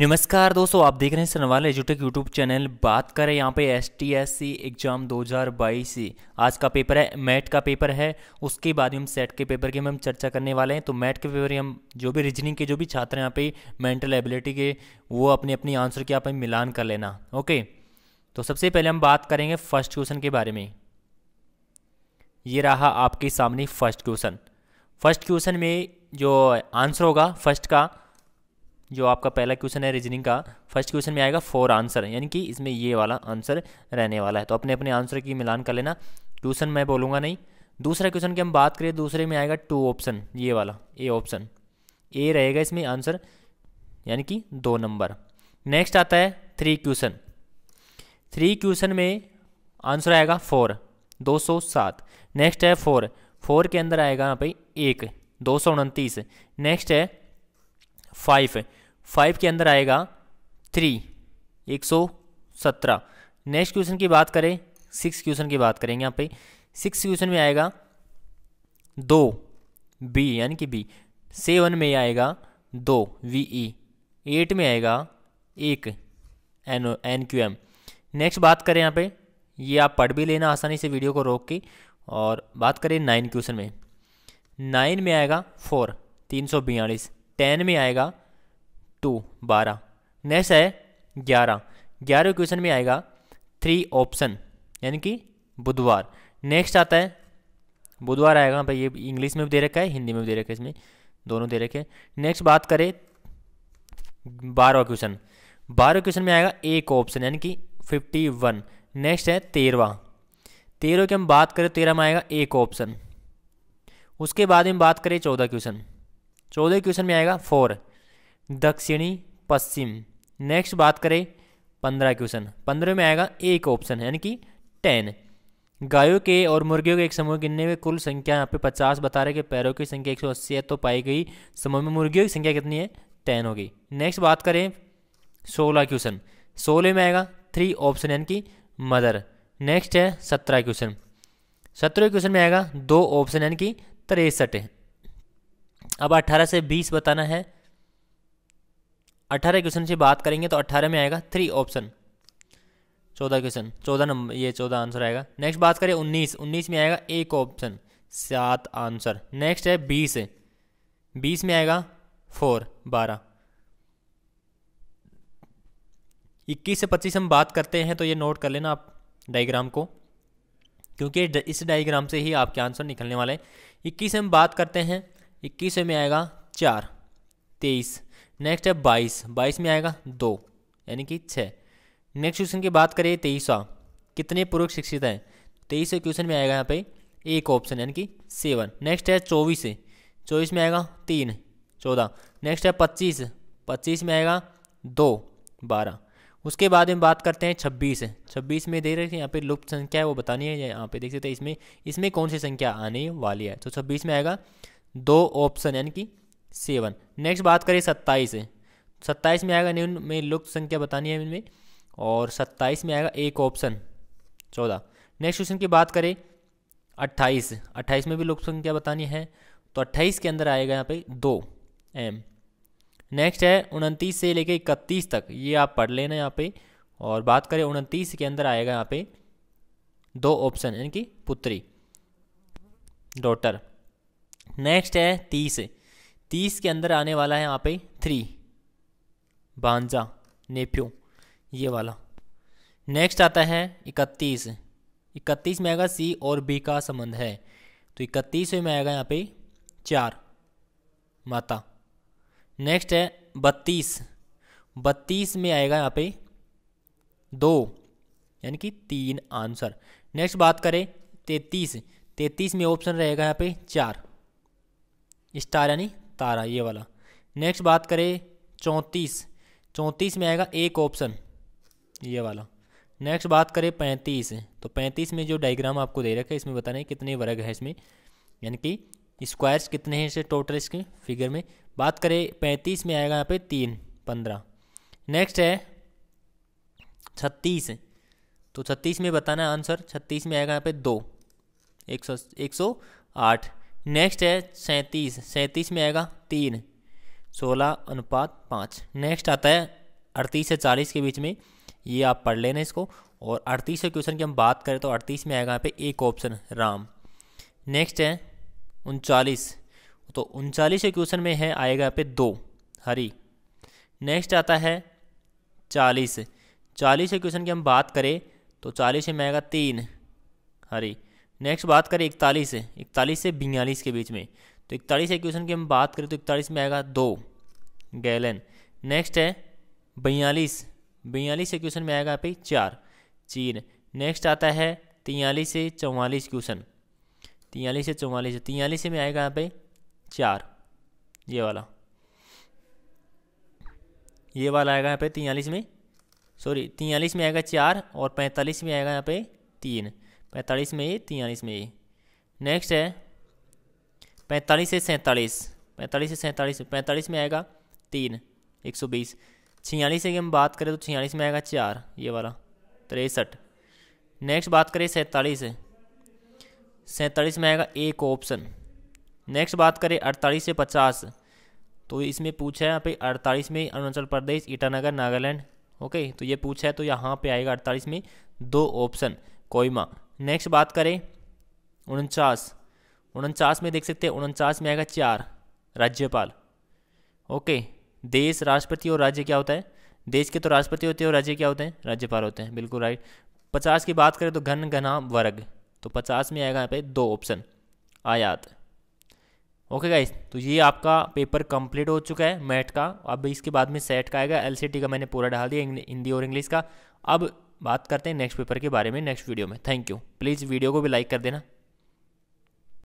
नमस्कार दोस्तों आप देख रहे हैं सनवाल एजुटेक यूट्यूब चैनल बात करें यहाँ पे S T S C exam दो हजार बाईस आज का पेपर है मैट का पेपर है उसके बाद में हम सेट के पेपर की हम चर्चा करने वाले हैं तो मैट के पेपर हम जो भी रीजनिंग के जो भी छात्र हैं यहाँ पे मेंटल एबिलिटी के वो अपने अपने आंसर के पर मिलान कर लेना ओके तो सबसे पहले हम बात करेंगे फर्स्ट क्वेश्चन के बारे में ये रहा आपके सामने फर्स्ट क्वेश्चन फर्स्ट क्वेश्चन में जो आंसर होगा फर्स्ट का जो आपका पहला क्वेश्चन है रीजनिंग का फर्स्ट क्वेश्चन में आएगा फोर आंसर यानी कि इसमें ये वाला आंसर रहने वाला है तो अपने अपने आंसर की मिलान कर लेना ट्यूशन मैं बोलूँगा नहीं दूसरा क्वेश्चन की हम बात करें दूसरे में आएगा टू ऑप्शन ये वाला ए ऑप्शन ए रहेगा इसमें आंसर यानी कि दो नंबर नेक्स्ट आता है थ्री क्वेश्चन थ्री क्वेश्चन में आंसर आएगा फोर दो सौ सात नेक्स्ट है फोर फोर के अंदर आएगा यहाँ पे एक दो सौ उनतीस नेक्स्ट है फाइव फाइव के अंदर आएगा थ्री एक सौ सत्रह नेक्स्ट क्वेश्चन की बात करें सिक्स क्वेश्चन की बात करेंगे यहाँ पे सिक्स क्वेश्चन में आएगा दो बी यानी कि बी सेवन में आएगा दो वी ई एट में आएगा एक N N Q M next बात करें यहाँ पे ये आप पढ़ भी लेना आसानी से वीडियो को रोक के और बात करें नाइन क्वेश्चन में नाइन में आएगा फोर तीन सौ बयालीस टेन में आएगा टू बारह नेक्स्ट है ग्यारह ग्यारह क्वेश्चन में आएगा थ्री ऑप्शन यानी कि बुधवार नेक्स्ट आता है बुधवार आएगा भाई पर ये इंग्लिश में भी दे रखा है हिंदी में भी दे रखा है इसमें दोनों दे रखे हैं नेक्स्ट बात करें बारहवा क्वेश्चन बारह क्वेश्चन में आएगा एक ऑप्शन यानी कि फिफ्टी वन नेक्स्ट है तेरवा तेरह की हम बात करें तेरह में आएगा एक ऑप्शन उसके बाद में बात करें चौदह क्वेश्चन चौदह क्वेश्चन में आएगा फोर दक्षिणी पश्चिम नेक्स्ट बात करें पंद्रह क्वेश्चन पंद्रह में आएगा एक ऑप्शन यानी कि टेन गायों के और मुर्गियों के एक समूह गिनने में कुल संख्या यहाँ पे पचास बता रहे कि पैरों की संख्या एक सौ अस्सी है तो पाई गई समूह में मुर्गियों की संख्या कितनी है टेन हो गई नेक्स्ट बात करें सोलह क्वेश्चन सोलह में आएगा थ्री ऑप्शन यानी कि मदर नेक्स्ट है सत्रह क्वेश्चन सत्रह क्वेश्चन में आएगा दो ऑप्शन यानी कि तिरसठ अब अट्ठारह से बीस बताना है अट्ठारह क्वेश्चन से बात करेंगे तो अट्ठारह में आएगा थ्री ऑप्शन चौदह क्वेश्चन चौदह नंबर ये चौदह आंसर आएगा नेक्स्ट बात करें उन्नीस उन्नीस में आएगा एक ऑप्शन सात आंसर नेक्स्ट है बीस बीस में आएगा फोर बारह इक्कीस से पच्चीस हम बात करते हैं तो ये नोट कर लेना आप डाइग्राम को क्योंकि इस डाइग्राम से ही आपके आंसर निकलने वाले हैं इक्कीस हम बात करते हैं इक्कीस में आएगा चार तेईस नेक्स्ट है बाईस बाईस में आएगा दो यानी कि छः नेक्स्ट क्वेश्चन की बात करें तेईसवा कितने पूर्वक शिक्षित हैं तेईस क्वेश्चन में आएगा यहाँ पे एक ऑप्शन यानी कि सेवन नेक्स्ट है चौबीस चौबीस में आएगा तीन चौदह नेक्स्ट है पच्चीस पच्चीस में आएगा दो बारह उसके बाद में बात करते हैं छब्बीस छब्बीस में दे रहे हैं यहाँ पे लुप्त संख्या है वो बतानी है यहाँ पे देख सकते हैं इसमें इसमें कौन सी संख्या आने वाली है तो छब्बीस में आएगा दो ऑप्शन यानी कि सेवन नेक्स्ट बात करें सत्ताईस सत्ताईस में आएगा निम्न में लुप्त संख्या बतानी है इनमें और सत्ताईस में आएगा एक ऑप्शन चौदह नेक्स्ट क्वेश्चन की बात करें अट्ठाईस अट्ठाईस में भी लुप्त संख्या बतानी है तो अट्ठाईस के अंदर आएगा यहाँ पे दो एम नेक्स्ट है उनतीस से लेके इकतीस तक ये आप पढ़ लेना यहाँ पे और बात करें उनतीस के अंदर आएगा यहाँ पे दो ऑप्शन यानी कि पुत्री डॉटर नेक्स्ट है तीस तीस के अंदर आने वाला है यहाँ पे थ्री बांजा नेप्यो ये वाला नेक्स्ट आता है इकतीस इकतीस में आएगा सी और बी का संबंध है तो इकतीस में आएगा यहाँ पे चार माता नेक्स्ट है बत्तीस बत्तीस में आएगा यहाँ पे दो यानी कि तीन आंसर नेक्स्ट बात करें तैतीस तैतीस में ऑप्शन रहेगा यहाँ पे चार स्टार यानी तारा ये वाला नेक्स्ट बात करें चौंतीस चौंतीस में आएगा एक ऑप्शन ये वाला नेक्स्ट बात करें पैंतीस तो पैंतीस में जो डायग्राम आपको दे रखा है इसमें बताना है कितने वर्ग है इसमें यानी कि स्क्वायर्स कितने हैं इसे टोटल इसके फिगर में बात करें पैंतीस में आएगा यहाँ पे तीन पंद्रह नेक्स्ट है छत्तीस तो छत्तीस में बताना आंसर छत्तीस में आएगा यहाँ पे दो एक सौ एक सौ आठ नेक्स्ट है सैंतीस सैंतीस में आएगा तीन सोलह अनुपात पाँच नेक्स्ट आता है अड़तीस से चालीस के बीच में ये आप पढ़ लेना इसको और अड़तीसवें क्वेश्चन की हम बात करें तो अड़तीस में आएगा यहाँ पे एक ऑप्शन राम नेक्स्ट है उनचालीस तो उनचालीसवें क्वेश्चन में है आएगा यहाँ पे दो हरी नेक्स्ट आता है चालीस चालीसवें क्वेश्चन की हम बात करें तो चालीस में आएगा तीन हरी नेक्स्ट बात करें इकतालीस से इकतालीस से बयालीस के बीच में तो इकतालीस इक्वेशन की हम बात करें तो इकतालीस में आएगा दो गैलन नेक्स्ट है बयालीस बयालीस इक्वेशन में आएगा पर चार चीन नेक्स्ट आता है तियालीस से चौवालीस क्वेश्चन तियालीस से चौवालीस तियालीस में आएगा यहाँ पे चार ये वाला ये वाला आएगा यहाँ पे तियालीस में सॉरी तियालीस में आएगा चार और पैंतालीस में आएगा यहाँ पे तीन पैंतालीस में ये तियालीस में ये नेक्स्ट है पैंतालीस से सैंतालीस पैंतालीस से सैंतालीस पैंतालीस में आएगा तीन एक सौ बीस छियालीस की हम बात करें तो छियालीस में आएगा चार ये वाला तिरसठ नेक्स्ट बात करें सैंतालीस सैंतालीस में आएगा एक ऑप्शन नेक्स्ट बात करें अड़तालीस से पचास तो इसमें पूछा है यहाँ पे अड़तालीस में अरुणाचल प्रदेश ईटानगर नागालैंड ओके तो ये पूछा है तो यहाँ पे आएगा अड़तालीस में दो ऑप्शन कोयमा नेक्स्ट बात करें उनचास उनचास में देख सकते हैं उनचास में आएगा चार राज्यपाल ओके देश राष्ट्रपति और राज्य क्या होता है देश के तो राष्ट्रपति होते हैं और राज्य क्या होते हैं राज्यपाल होते हैं बिल्कुल राइट पचास की बात करें तो घन घना वर्ग तो पचास में आएगा यहाँ पे दो ऑप्शन आयात ओके गाइस तो ये आपका पेपर कंप्लीट हो चुका है मैथ का अब इसके बाद में सेट का आएगा एलसीटी का मैंने पूरा डाल दिया हिंदी और इंग्लिश का अब बात करते हैं नेक्स्ट पेपर के बारे में नेक्स्ट वीडियो में थैंक यू प्लीज़ वीडियो को भी लाइक कर देना